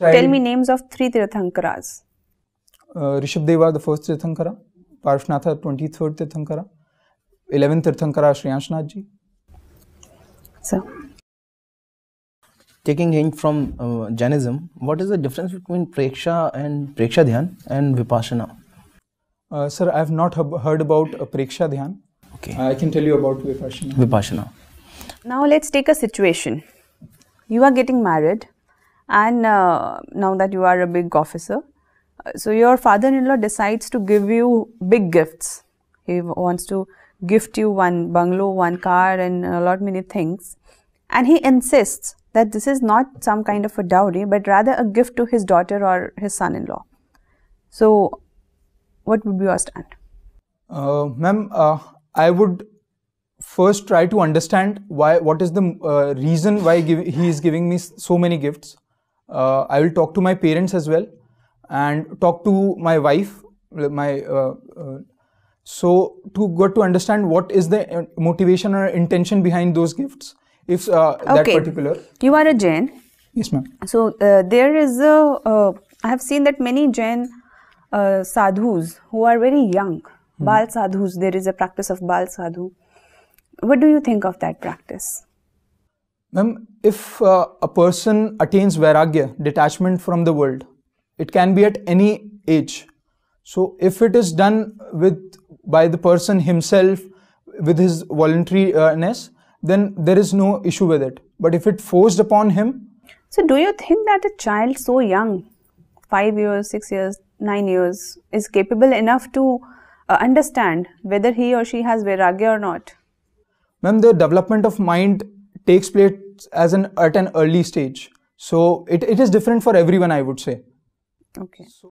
Child. Tell me names of three Tirthankaras. Uh, Rishabdeva, the first Tirthankara, Parshnath, 23rd Tirthankara, 11th Tirthankara, Shriyashnath ji. Sir. Taking hint from uh, Jainism, what is the difference between Preksha and Preksha Dhyan and Vipassana? Uh, sir, I have not heard about uh, Preksha Dhyan. Okay. I can tell you about Vipassana. Vipassana. Now let's take a situation. You are getting married and uh, now that you are a big officer, uh, so your father-in-law decides to give you big gifts. He wants to gift you one bungalow, one car, and a lot many things. And he insists that this is not some kind of a dowry, but rather a gift to his daughter or his son-in-law. So, what would be your stand? Uh, Ma'am, uh, I would first try to understand why. What is the uh, reason why give, he is giving me so many gifts? Uh, I will talk to my parents as well and talk to my wife. My uh, uh, so to get to understand what is the uh, motivation or intention behind those gifts, if uh, okay. that particular. You are a Jain. Yes, ma'am. So uh, there is a. I have seen that many Jain sadhus who are very young, hmm. Bal sadhus. There is a practice of Bal sadhu. What do you think of that practice? Ma'am, if uh, a person attains vairagya, detachment from the world, it can be at any age. So if it is done with by the person himself with his voluntariness, then there is no issue with it. But if it forced upon him. So do you think that a child so young, five years, six years, nine years, is capable enough to uh, understand whether he or she has vairagya or not? Ma'am, the development of mind takes place as an at an early stage so it, it is different for everyone i would say okay so